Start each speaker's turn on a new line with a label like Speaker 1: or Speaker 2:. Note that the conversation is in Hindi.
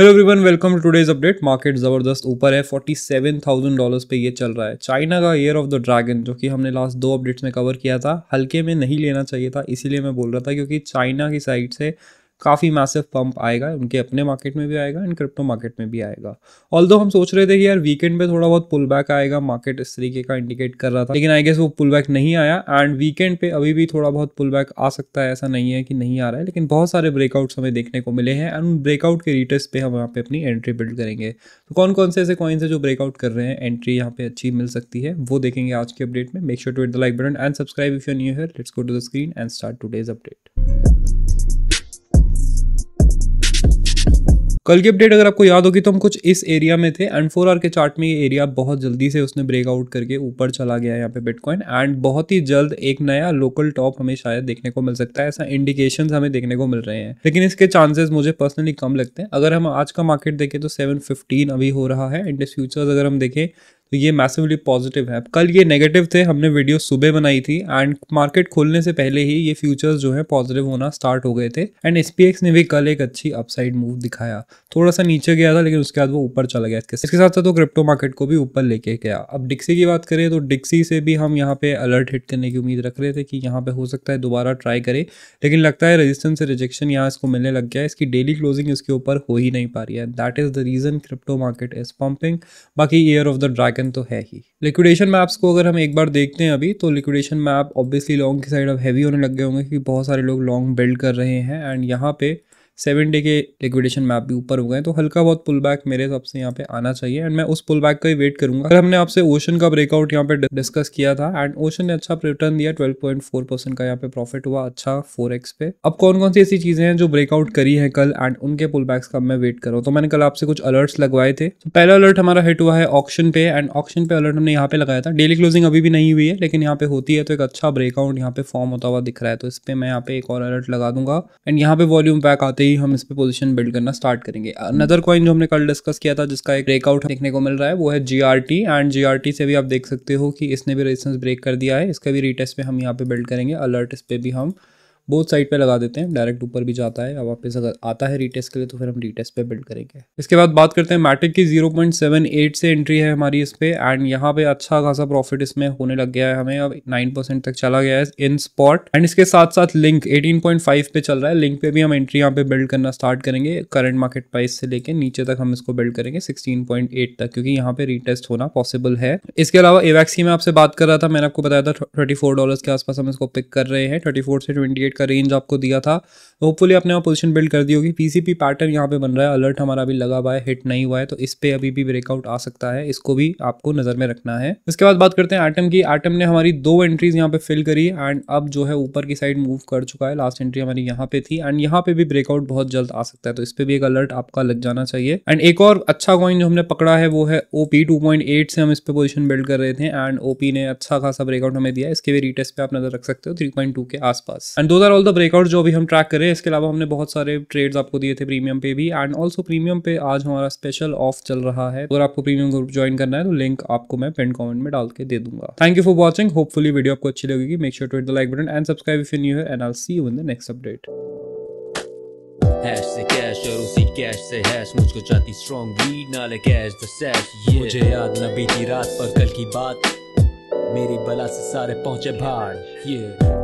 Speaker 1: Hello everyone welcome to today's update market ज़बरदस्त ऊपर है फोर्टी सेवन थाउजेंड डॉलर्स पे ये चल रहा है चाइना का ईयर ऑफ द ड्रैगन जो कि हमने लास्ट दो अपडेट्स में कवर किया था हल्के में नहीं लेना चाहिए था इसीलिए मैं बोल रहा था क्योंकि चाइना की साइड से काफ़ी मैसिव पंप आएगा उनके अपने मार्केट में भी आएगा एंड क्रिप्टो मार्केट में भी आएगा ऑल हम सोच रहे थे कि यार वीकेंड पे थोड़ा बहुत पुल बैक आएगा मार्केट इस तरीके का इंडिकेट कर रहा था लेकिन आई गेस वो पुल बैक नहीं आया एंड वीकेंड पे अभी भी थोड़ा बहुत पुल बैक आ सकता है ऐसा नहीं है कि नहीं आ रहा है लेकिन बहुत सारे ब्रेकआउट्स हमें देखने को मिले हैं एंड उन ब्रेकआउट के रिटर्स पर हम यहाँ पे अपनी एंट्री बिल्ड करेंगे तो कौन कौन से ऐसे कॉइन्स है जो ब्रेकआउट कर रहे हैं एंट्री यहाँ पे अच्छी मिल सकती है वो देखेंगे आज के अपडेट में make sure to it the like button and subscribe if you new here let's go to the screen and start today's update कल की अपडेट अगर आपको याद होगी तो हम कुछ इस एरिया में थे एंड फोर आर के चार्ट में ये एरिया बहुत जल्दी से उसने ब्रेकआउट करके ऊपर चला गया यहाँ पे बिटकॉइन एंड बहुत ही जल्द एक नया लोकल टॉप हमें शायद देखने को मिल सकता है ऐसा इंडिकेशन हमें देखने को मिल रहे हैं लेकिन इसके चांसेस मुझे पर्सनली कम लगते हैं अगर हम आज का मार्केट देखें तो सेवन अभी हो रहा है इंडेक्स फ्यूचर्स अगर हम देखें तो ये मैसिवली पॉजिटिव है कल ये नेगेटिव थे हमने वीडियो सुबह बनाई थी एंड मार्केट खोलने से पहले ही ये फ्यूचर्स जो है पॉजिटिव होना स्टार्ट हो गए थे एंड एस ने भी कल एक अच्छी अपसाइड मूव दिखाया थोड़ा सा नीचे गया था लेकिन उसके बाद वो ऊपर चला गया इसके इसके साथ साथ तो क्रिप्टो मार्केट को भी ऊपर लेके गया अब डिक्सी की बात करें तो डिक्सी से भी हम यहाँ पे अलर्ट हिट करने की उम्मीद रख रहे थे कि यहाँ पे हो सकता है दोबारा ट्राई करे लेकिन लगता है रजिस्टेंस से रिजेक्शन यहाँ इसको मिलने लग गया इसकी डेली क्लोजिंग इसके ऊपर हो ही नहीं पा रही है that is the reason crypto market is pumping बाकी year of the dragon dragon तो है ही लिक्विडेशन मैप्स को अगर हम एक बार देखते हैं अभी तो लिक्विडेशन मैप ऑब्वियसली लॉन्ग की साइड अब हैवी होने लग गए होंगे क्योंकि बहुत सारे लोग लॉन्ग बिल्ड कर रहे हैं एंड यहाँ पे सेवन डे के लिक्विडेशन मैप भी ऊपर हो गए तो हल्का बहुत पुल बैक मेरे हिसाब से यहाँ पे आना चाहिए एंड मैं उस पुल बैक का ही वेट करूंगा अगर हमने आपसे ओशन का ब्रेकआउट यहाँ पे डिस्कस किया था एंड ओशन ने अच्छा रिटर्न दिया ट्वेल्व पॉइंट फोर परसेंट का यहाँ पे प्रॉफिट हुआ अच्छा फोर एक्स पे अब कौन कौन सी ऐसी चीजें हैं जो ब्रेकआउट करी है कल एंड उनके पुल बैक्स का मैं वेट कर रहा हूँ तो मैंने कल आपसे कुछ अलर्ट्स लगवाए थे तो पहला अलर्ट हमारा हिट हुआ है ऑप्शन पे एंड ऑप्शन पे अलर्ट हमने यहाँ पे लगाया था डेली क्लोजिंग अभी भी नहीं हुई है लेकिन यहाँ पे होती है तो एक अच्छा ब्रेकआउट यहाँ पे फॉर्म होता हुआ दिख रहा है तो इस पर मैं यहाँ पे एक और अलर्ट लगा दूंगा एंड यहाँ पे वॉल्यूम बैक आते ही हम इस पर पोजिशन बिल्ड करना स्टार्ट करेंगे अनदर कॉइन जो हमने कल डिस्कस किया था जिसका एक ब्रेकआउट देखने को मिल रहा है वो है जी एंड जी से भी आप देख सकते हो कि इसने भी रेजिस्टेंस ब्रेक कर दिया है इसका भी रिटेस्ट पे हम यहाँ पे बिल्ड करेंगे अलर्ट इस पर भी हम बोथ साइड पे लगा देते हैं डायरेक्ट ऊपर भी जाता है अब वापस अगर आता है रीटेस्ट के लिए तो फिर हम रीटेस्ट पे बिल्ड करेंगे इसके बाद बात करते हैं मैटिक की 0.78 से एंट्री है हमारी इस पर एंड यहाँ पे अच्छा खासा प्रॉफिट इसमें होने लग गया है हमें अब 9% तक चला गया है इन स्पॉट एंड इसके साथ साथ लिंक एटीन पे चल रहा है लिंक पे भी हम एंट्री यहाँ पे बिल्ड करना स्टार्ट करेंगे करंट मार्केट प्राइस से लेकर नीचे तक हम इसको बिल्ड करेंगे सिक्सटीन तक क्योंकि यहाँ पे रीटेस्ट होना पॉसिबल है इसके अलावा एवैक्सी में आपसे बात कर रहा था मैंने आपको बताया था थर्टी डॉलर के आसपास हम इसको पिक कर रहे हैं थर्टी से ट्वेंटी का रेंज आपको दिया था होपफुली आपने वहाँ पोजिशन बिल्ड कर दी होगी पीसीपी पैटर्न यहाँ पे बन रहा है अलर्ट हमारा अभी लगा हुआ है हिट नहीं हुआ है तो इस पर अभी भी ब्रेकआउट आ सकता है इसको भी आपको नज़र में रखना है इसके बाद बात करते हैं आइटम की आइटम ने हमारी दो एंट्रीज यहाँ पे फिल करी एंड अब जो है ऊपर की साइड मूव कर चुका है लास्ट एंट्री हमारी यहाँ पे थी एंड यहाँ पे भी ब्रेकआउट बहुत जल्द आ सकता है तो इस पर भी एक अलर्ट आपका लग जाना चाहिए एंड एक और अच्छा कॉइन जो हमने पकड़ा है वो है ओपी 2.8 से हम इस पर पोजिशन बिल्ड कर रहे थे एंड ओपी ने अच्छा खासा ब्रेकआउट हमें दिया इसके भी रिटेस्ट पे आप नजर रख सकते हो 3.2 के आसपास एंड दो आर ऑल द ब्रेकआउट जो अभी हम ट्रैक करें इसके अलावा हमने बहुत सारे ट्रेड्स आपको दिए थे प्रीमियम पे भी एंड ऑल्सो प्रीमियम पे आज हमारा स्पेशल ऑफ चल रहा है अगर आपको प्रीमियम ग्रुप ज्वाइन करना है तो लिंक आपको मैं पेंट कॉमेंट में डाल के दे दूंगा thank you for watching hopefully video आपको अच्छी लगेगी make sure to it the like button and subscribe if you new and I see you in the next update hash से कैश और उसी कैश से हैश मुझको चाहती स्ट्रॉन्ग वीड नाले कैश द सैश yeah. मुझे याद न बीती रात पर कल की बात मेरी बला से सारे पहुंचे भाड़ ये yeah.